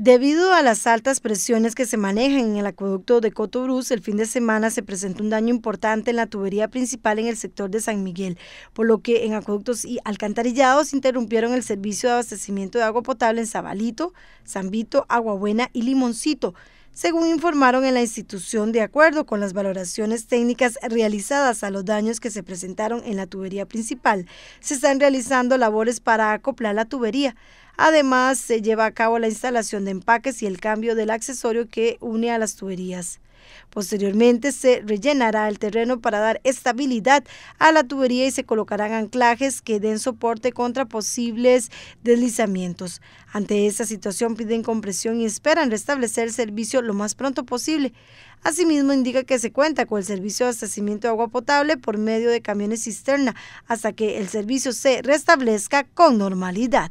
Debido a las altas presiones que se manejan en el acueducto de Cotobruz, el fin de semana se presentó un daño importante en la tubería principal en el sector de San Miguel, por lo que en acueductos y alcantarillados interrumpieron el servicio de abastecimiento de agua potable en Zabalito, Zambito, Aguabuena y Limoncito, según informaron en la institución de acuerdo con las valoraciones técnicas realizadas a los daños que se presentaron en la tubería principal. Se están realizando labores para acoplar la tubería Además, se lleva a cabo la instalación de empaques y el cambio del accesorio que une a las tuberías. Posteriormente se rellenará el terreno para dar estabilidad a la tubería y se colocarán anclajes que den soporte contra posibles deslizamientos. Ante esta situación piden compresión y esperan restablecer el servicio lo más pronto posible. Asimismo indica que se cuenta con el servicio de abastecimiento de agua potable por medio de camiones cisterna hasta que el servicio se restablezca con normalidad.